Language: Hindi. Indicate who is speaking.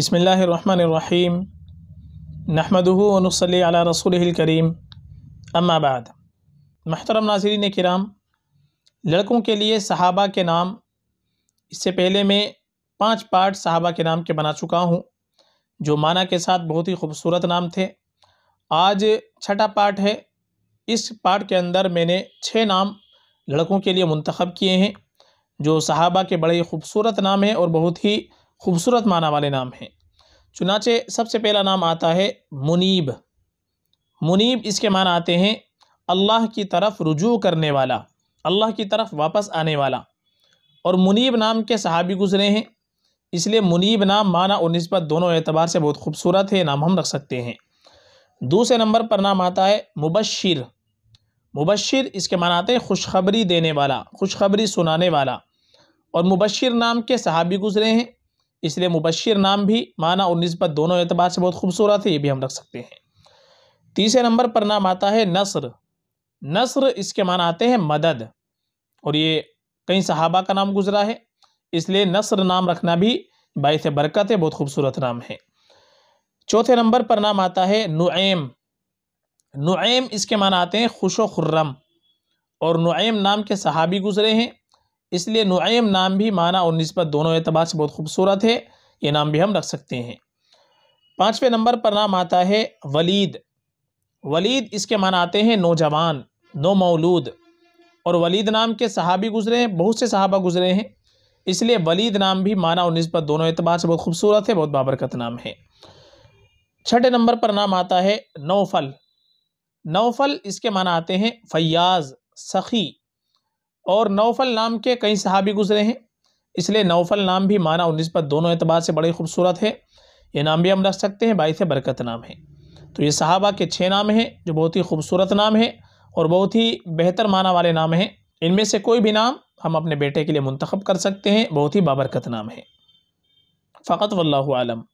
Speaker 1: बसमीम नहमदनसली रसूल करीम अम्माबाद महतरम नाजरीन कराम लड़कों के लिए सहाबा के नाम इससे पहले मैं पाँच पार्ट सहाबा के नाम के बना चुका हूँ जो माना के साथ बहुत ही खूबसूरत नाम थे आज छठा पार्ट है इस पार्ट के अंदर मैंने छः नाम लड़कों के लिए मंतखब किए हैं जो सहाबा के बड़े ही खूबसूरत नाम हैं और बहुत ही खूबसूरत माना वाले नाम हैं चुनाचे सबसे पहला नाम आता है मुनीब मुनीब इसके माना आते हैं अल्लाह की तरफ रुजू करने वाला अल्लाह की तरफ वापस आने वाला और मुनीब नाम के सहाबी गुज़रे हैं इसलिए मुनीब नाम माना और नस्बत दोनों एतबार से बहुत खूबसूरत है नाम हम रख सकते हैं दूसरे नंबर पर नाम आता है मुबशर मुबशर इसके माना आते हैं खुशखबरी देने वाला खुशखबरी सुनाने वाला और मुबशर नाम के सहाबी गुज़रे हैं इसलिए मुबशर नाम भी माना और नस्बत दोनों एतबार से बहुत खूबसूरत है ये भी हम रख सकते हैं तीसरे नंबर पर नाम आता है नसर नसर इसके माना आते हैं मदद और ये कई सहाबा का नाम गुजरा है इसलिए नसर नाम रखना भी बायस बरकत है बहुत खूबसूरत नाम है चौथे नंबर पर नाम आता है नुएम नुएम इसके माना आते हैं खुश खुर्रम और नुएम नाम के सहाबी गुजरे हैं इसलिए नुआम नाम भी माना और नस्बत दोनों एतबार से बहुत खूबसूरत है ये नाम भी हम रख सकते हैं पाँचवें नंबर पर नाम आता है वलीद वलीद इसके माना आते हैं नौजवान नो मौलूद और वलीद नाम के सहाबी गुजरे हैं बहुत से सहाबा गुजरे हैं इसलिए वलीद नाम भी माना और नस्बत दोनों एतबार से बहुत खूबसूरत है बहुत बाबरकत नाम है छठे नंबर पर नाम आता है नौफल नौफल इसके माना आते हैं फयाज सखी और नौफल नाम के कई सहाबी गुजरे हैं इसलिए नौफल नाम भी माना और नस्बत दोनों एतबार से बड़े खूबसूरत है ये नाम भी हम रख सकते हैं बाईस बरकत नाम है तो ये सहाबा के छः नाम हैं जो बहुत ही खूबसूरत नाम है और बहुत ही बेहतर माना वाले नाम हैं इनमें से कोई भी नाम हम अपने बेटे के लिए मंतखब कर सकते हैं बहुत ही बाबरकत नाम है फ़कत वल्लम